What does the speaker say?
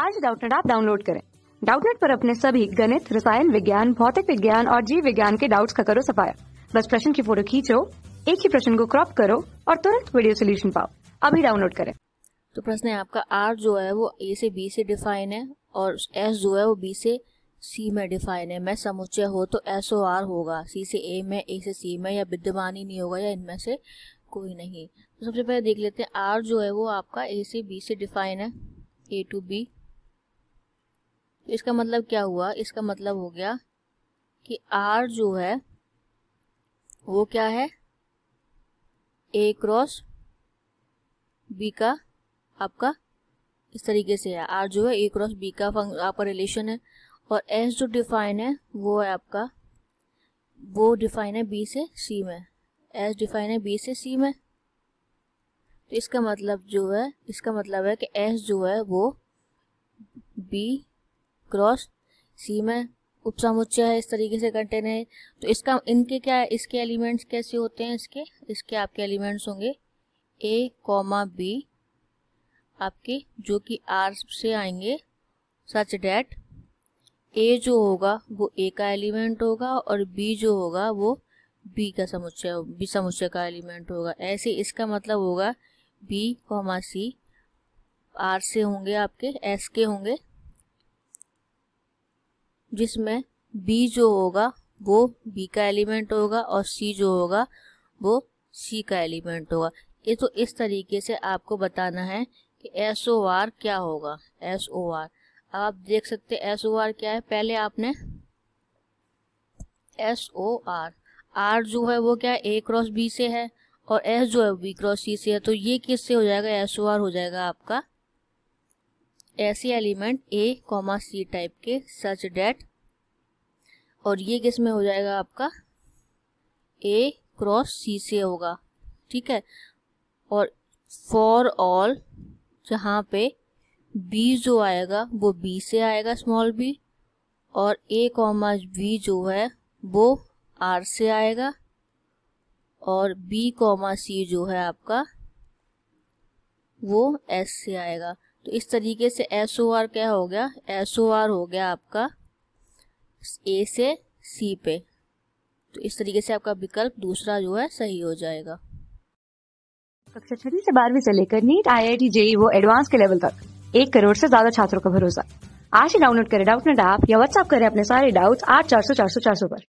आज डाउटनेट आप डाउनलोड करें डाउटनेट पर अपने सभी गणित रसायन विज्ञान भौतिक विज्ञान और जीव विज्ञान के डाउट्स का करो सफाया बस प्रश्न की फोटो खींचो एक ही प्रश्न को क्रॉप करो और तुरंत वीडियो सोल्यूशन पाओ अभी डाउनलोड करें तो प्रश्न है आपका आर जो है वो ए से बी से डिफाइन है और एस जो है वो बी से सी में डिफाइन है मैं समुच्चय हो तो एस ओ आर होगा सी से ए में ए से सी में या विद्यमान ही नहीं होगा या इनमें से कोई नहीं तो सबसे पहले देख लेते हैं आर जो है वो आपका ए से बी से डिफाइन है ए टू बी तो इसका मतलब क्या हुआ इसका मतलब हो गया कि आर जो है वो क्या है ए क्रॉस बी का आपका इस तरीके से है आर जो है ए क्रॉस बी का आपका रिलेशन है और एस जो डिफाइन है वो है आपका वो डिफाइन है बी से सी में एस डिफाइन है बी से सी में तो इसका मतलब जो है इसका मतलब है कि एस जो है वो बी क्रॉस सी में उपसमुच्चय है इस तरीके से कंटेनर है तो इसका इनके क्या है इसके एलिमेंट्स कैसे होते हैं इसके इसके आपके एलिमेंट्स होंगे ए कॉमा बी आपके जो कि आर से आएंगे सच डैट ए जो होगा वो ए का एलिमेंट होगा और बी जो होगा वो बी का समुच्चय बी समुच्चय का एलिमेंट होगा ऐसे इसका मतलब होगा बी कॉमा सी आर से होंगे आपके एस के होंगे जिसमें बी जो होगा वो बी का एलिमेंट होगा और सी जो होगा वो सी का एलिमेंट होगा ये तो इस तरीके से आपको बताना है कि एस ओ आर क्या होगा एस ओ आर अब आप देख सकते हैं एस ओ आर क्या है पहले आपने एस ओ आर आर जो है वो क्या है ए क्रॉस बी से है और एस जो है बी क्रॉस सी से है तो ये किससे हो जाएगा एस ओ आर हो जाएगा आपका ऐसे element A comma C type के सच डेट और ये किस में हो जाएगा आपका ए क्रॉस सी से होगा ठीक है और फॉर ऑल जहाँ पे बी जो आएगा वो बी से आएगा स्मॉल बी और ए कॉमा बी जो है वो आर से आएगा और बी कॉमा सी जो है आपका वो एस से आएगा तो इस तरीके से एस ओ आर क्या हो गया एस ओ आर हो गया आपका ए से सी पे तो इस तरीके से आपका विकल्प दूसरा जो है सही हो जाएगा कक्षा छठी से बारहवीं से लेकर NEET I I T JEE वो एडवांस के लेवल तक एक करोड़ से ज्यादा छात्रों का भरोसा आज ही डाउनलोड करें डाउट नेट ऐप या व्हाट्सअप करें अपने सारे डाउट्स आठ चार सौ चार सौ चार सौ पर